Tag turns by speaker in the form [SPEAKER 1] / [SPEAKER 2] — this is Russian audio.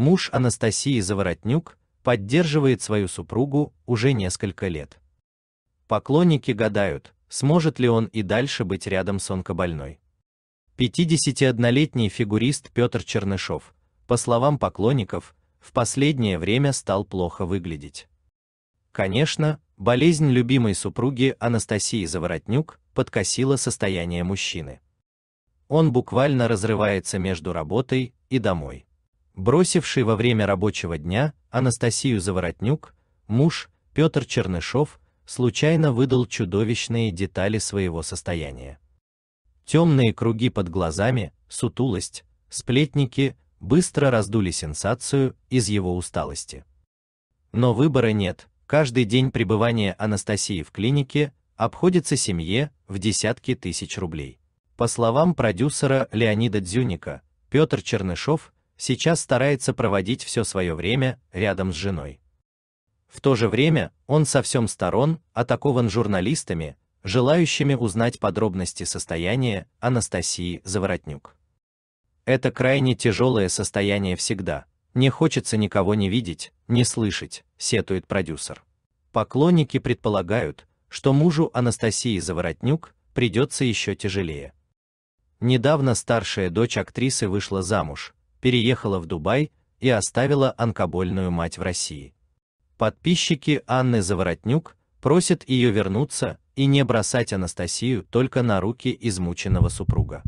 [SPEAKER 1] муж Анастасии Заворотнюк, поддерживает свою супругу уже несколько лет. Поклонники гадают, сможет ли он и дальше быть рядом с онкобольной. 51-летний фигурист Петр Чернышов, по словам поклонников, в последнее время стал плохо выглядеть. Конечно, болезнь любимой супруги Анастасии Заворотнюк подкосила состояние мужчины. Он буквально разрывается между работой и домой бросивший во время рабочего дня Анастасию Заворотнюк, муж Петр Чернышов, случайно выдал чудовищные детали своего состояния. Темные круги под глазами, сутулость, сплетники быстро раздули сенсацию из его усталости. Но выбора нет, каждый день пребывания Анастасии в клинике обходится семье в десятки тысяч рублей. По словам продюсера Леонида Дзюника, Петр Чернышов – сейчас старается проводить все свое время рядом с женой. В то же время он со всем сторон атакован журналистами, желающими узнать подробности состояния Анастасии Заворотнюк. Это крайне тяжелое состояние всегда. Не хочется никого не видеть, не слышать, сетует продюсер. Поклонники предполагают, что мужу Анастасии Заворотнюк придется еще тяжелее. Недавно старшая дочь актрисы вышла замуж, переехала в Дубай и оставила онкобольную мать в России. Подписчики Анны Заворотнюк просят ее вернуться и не бросать Анастасию только на руки измученного супруга.